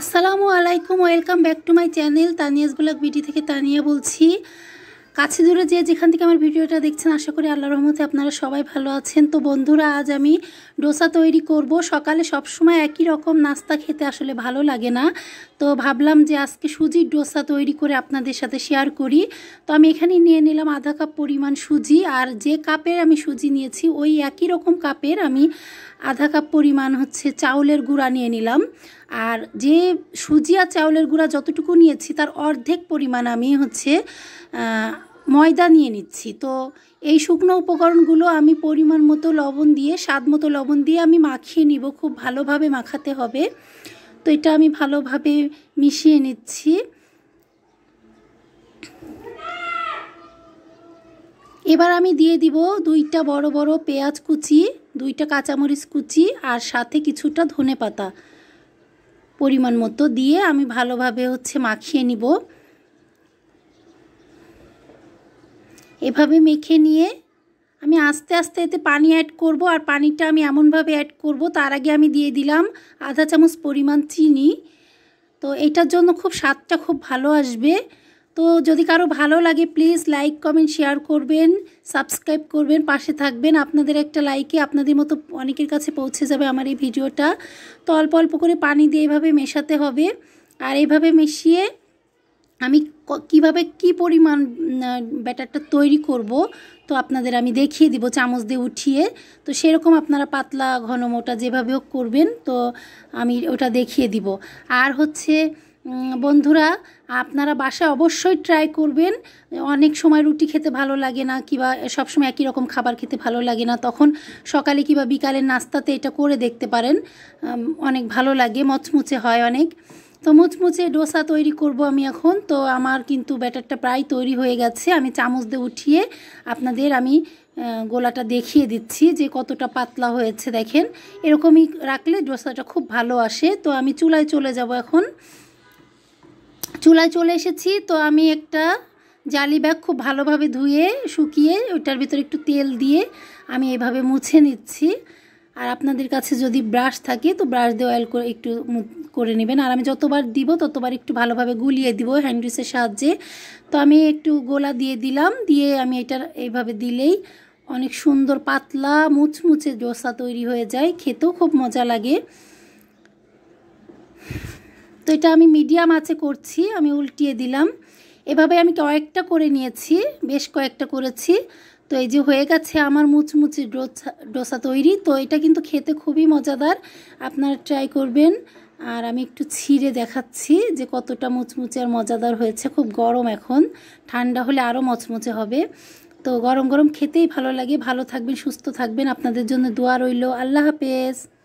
আসসালামু আলাইকুম welcome back to my channel Tania's blog BD থেকে তানিয়া বলছি কাছে দূরে যে যেখান থেকে আমার ভিডিওটা দেখছেন আশা করি আল্লাহ রহমতে আপনারা সবাই ভালো আছেন তো বন্ধুরা আজ আমি ডোসা তৈরি করব সকালে সবসময় একই রকম নাস্তা খেতে আসলে ভালো লাগে না তো ভাবলাম যে আজকে সুজির ডোসা তৈরি করে আপনাদের সাথে শেয়ার করি তো আমি এখানে নিয়ে নিলাম আধা কাপ পরিমাণ সুজি আর যে কাপের আমি সুজি নিয়েছি ওই একই রকম কাপের আমি আধা কাপ পরিমাণ হচ্ছে চাউলের গুঁড়া নিয়ে নিলাম আর যে সুজি আর চাউলের গুঁড়া যতটুকু নিয়েছি তার অর্ধেক পরিমাণ আমি হচ্ছে ময়দা নিয়ে নিচ্ছি তো এই শুকনো উপকরণগুলো আমি পরিমাণ মতো লবণ দিয়ে স্বাদ মতো লবণ দিয়ে আমি মাখিয়ে নিব খুব ভালোভাবে মাখাতে হবে তো এটা আমি ভালোভাবে মিশিয়ে নিচ্ছি এবার আমি দিয়ে দিব দুইটা বড় বড় পেঁয়াজ কুচি দুইটা কাঁচামরিচ কুচি আর সাথে কিছুটা ধনে পাতা পরিমাণ মতো দিয়ে আমি ভালোভাবে হচ্ছে মাখিয়ে নিব এভাবে মেখে নিয়ে আমি আস্তে আস্তে এতে পানি অ্যাড করব আর পানিটা আমি এমনভাবে অ্যাড করব তার আগে আমি দিয়ে দিলাম আধা চামচ পরিমাণ চিনি তো এটার জন্য খুব স্বাদটা খুব ভালো আসবে তো যদি কারো ভালো লাগে প্লিজ লাইক কমেন্ট শেয়ার করবেন সাবস্ক্রাইব করবেন পাশে থাকবেন আপনাদের একটা লাইকে আপনাদের মতো অনেকের কাছে পৌঁছে যাবে আমার এই ভিডিওটা তো অল্প অল্প করে পানি দিয়ে এভাবে মেশাতে হবে আর এভাবে মিশিয়ে আমি কিভাবে কি পরিমাণ ব্যাটারটা তৈরি করব তো আপনাদের আমি দেখিয়ে দিব চামচ দিয়ে উঠিয়ে তো সেরকম আপনারা পাতলা ঘন মোটা যেভাবে হোক করবেন তো আমি ওটা দেখিয়ে দিব আর হচ্ছে বন্ধুরা আপনারা বাসায় অবশ্যই ট্রাই করবেন অনেক সময় রুটি খেতে ভালো লাগে না কিবা সবসময় একই রকম খাবার খেতে ভালো লাগে না তখন সকালে কিবা বিকালে নাস্তাতে এটা করে দেখতে পারেন অনেক ভালো লাগে মচমুচে হয় অনেক তো মুচমুচে ডোসা তৈরি করব আমি এখন তো আমার কিন্তু ব্যাটারটা প্রায় তৈরি হয়ে গেছে আমি চামচ দিয়ে উঠিয়ে আপনাদের আমি গোলাটা দেখিয়ে দিচ্ছি যে কতটা পাতলা হয়েছে দেখেন এরকমই রাখলে ডোসাটা খুব ভালো আসে তো আমি চুলায় চলে যাব এখন চুলায় চলে এসেছি তো আমি একটা জালি ব্যাগ খুব ভালোভাবে ধুয়ে শুকিয়ে ওইটার ভিতরে একটু তেল দিয়ে আমি এভাবে মুছে নিচ্ছি আর আপনাদের কাছে যদি ব্রাশ থাকে তো ব্রাশ দিয়ে অয়েল করে একটু করে নেবেন আর আমি যতবার দিব ততবার একটু ভালোভাবে গুলিয়ে দিব হ্যান্ডউসের সাহায্যে তো আমি একটু গোলা দিয়ে দিলাম দিয়ে আমি এটা এইভাবে দিলেই অনেক সুন্দর পাতলা মুচমুচে ডোসা তৈরি হয়ে যায় খেতেও খুব মজা লাগে তো এটা আমি মিডিয়াম আছে করছি আমি উল্টিয়ে দিলাম এভাবে আমি কয়েকটা করে নিয়েছি বেশ কয়েকটা করেছি তো এই যে হয়ে গেছে আমার মুচমুচি ডোসা ডোসা তৈরি তো এটা কিন্তু খেতে খুবই মজাদার আপনারা ট্রাই করবেন আর আমি একটু ছিঁড়ে দেখাচ্ছি যে কতটা মুচমুচে আর মজাদার হয়েছে খুব গরম এখন ঠান্ডা হলে আরও মচমুচে হবে তো গরম গরম খেতেই ভালো লাগে ভালো থাকবেন সুস্থ থাকবেন আপনাদের জন্য দোয়া রইল আল্লাহ হাফেজ